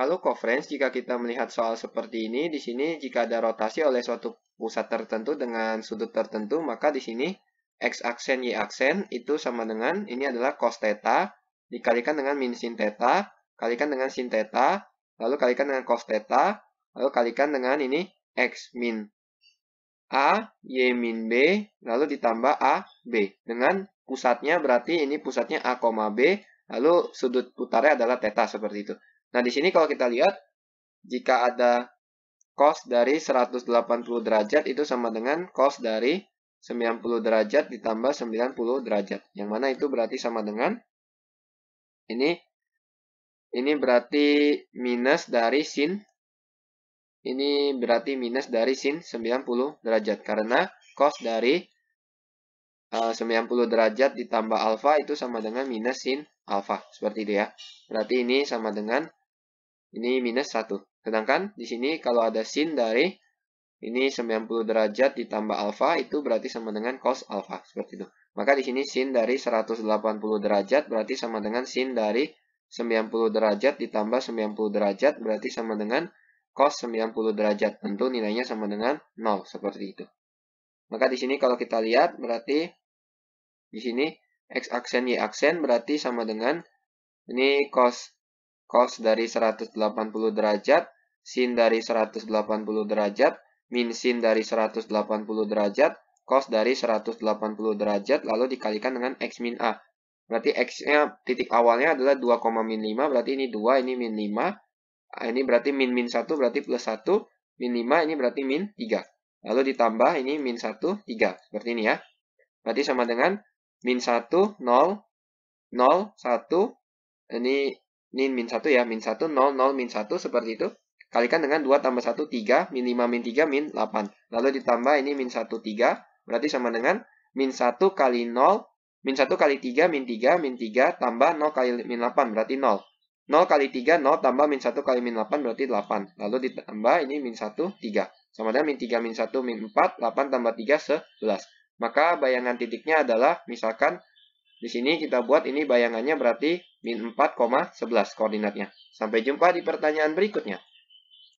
Lalu coverage jika kita melihat soal seperti ini, di sini jika ada rotasi oleh suatu pusat tertentu dengan sudut tertentu, maka di sini X aksen Y aksen itu sama dengan, ini adalah cos theta, dikalikan dengan min sin theta, kalikan dengan sin theta, lalu kalikan dengan cos theta, lalu kalikan dengan ini X min A, Y min B, lalu ditambah A, B. Dengan pusatnya berarti ini pusatnya A, B, lalu sudut putarnya adalah theta seperti itu. Nah, di sini kalau kita lihat, jika ada cos dari 180 derajat itu sama dengan cos dari 90 derajat ditambah 90 derajat. Yang mana itu berarti sama dengan ini ini berarti minus dari sin ini berarti minus dari sin 90 derajat karena cos dari 90 eh, derajat ditambah alfa itu sama dengan minus sin alfa seperti itu ya berarti ini sama dengan ini minus 1. Sedangkan di sini kalau ada sin dari ini 90 derajat ditambah alfa itu berarti sama dengan cos alfa seperti itu. Maka di sini sin dari 180 derajat berarti sama dengan sin dari 90 derajat ditambah 90 derajat berarti sama dengan cos 90 derajat. Tentu nilainya sama dengan 0 seperti itu. Maka di sini kalau kita lihat berarti di sini x aksen y aksen berarti sama dengan ini cos cos dari 180 derajat, sin dari 180 derajat, min sin dari 180 derajat, cos dari 180 derajat, lalu dikalikan dengan x min a. Berarti x-nya titik awalnya adalah 2, min 5, berarti ini 2, ini min 5. Ah, ini berarti min min 1, berarti plus 1. Min 5, ini berarti min 3. Lalu ditambah ini min 1, 3. Seperti ini ya. Berarti sama dengan min 1, 0, 0, 1. Ini ini min 1 ya, min 1, 0, 0, min 1, seperti itu. Kalikan dengan 2 tambah 1, 3, min 5, min 3, min 8. Lalu ditambah ini min 1, 3, berarti sama dengan min 1 kali 0, min 1 kali 3, min 3, min 3, tambah 0 kali min 8, berarti 0. 0 kali 3, 0, tambah min 1 kali min 8, berarti 8. Lalu ditambah ini min 1, 3. Sama dengan min 3, min 1, min 4, 8 tambah 3, 11. Maka bayangan titiknya adalah misalkan di sini kita buat ini bayangannya berarti min 4,11 koordinatnya. Sampai jumpa di pertanyaan berikutnya.